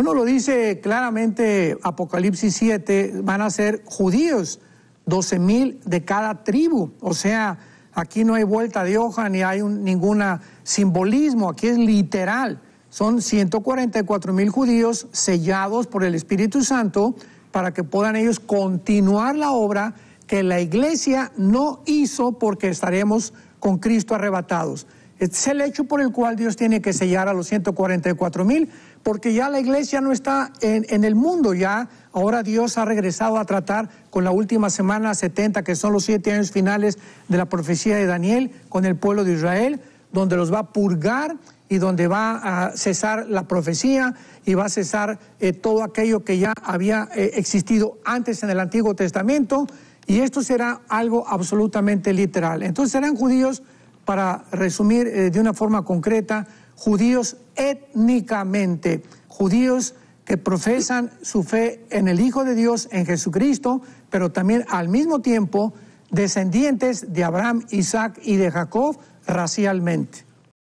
Bueno, lo dice claramente Apocalipsis 7, van a ser judíos, 12 mil de cada tribu. O sea, aquí no hay vuelta de hoja ni hay ningún simbolismo, aquí es literal. Son 144 mil judíos sellados por el Espíritu Santo para que puedan ellos continuar la obra que la iglesia no hizo porque estaremos con Cristo arrebatados. Es el hecho por el cual Dios tiene que sellar a los 144 mil, porque ya la iglesia no está en, el mundo, ya ahora Dios ha regresado a tratar con la última semana 70, que son los siete años finales de la profecía de Daniel, con el pueblo de Israel, donde los va a purgar y donde va a cesar la profecía y va a cesar eh, todo aquello que ya había eh, existido antes en el Antiguo Testamento, y esto será algo absolutamente literal. Entonces serán judíos para resumir eh, de una forma concreta, judíos étnicamente, judíos que profesan su fe en el Hijo de Dios, en Jesucristo, pero también al mismo tiempo descendientes de Abraham, Isaac y de Jacob racialmente.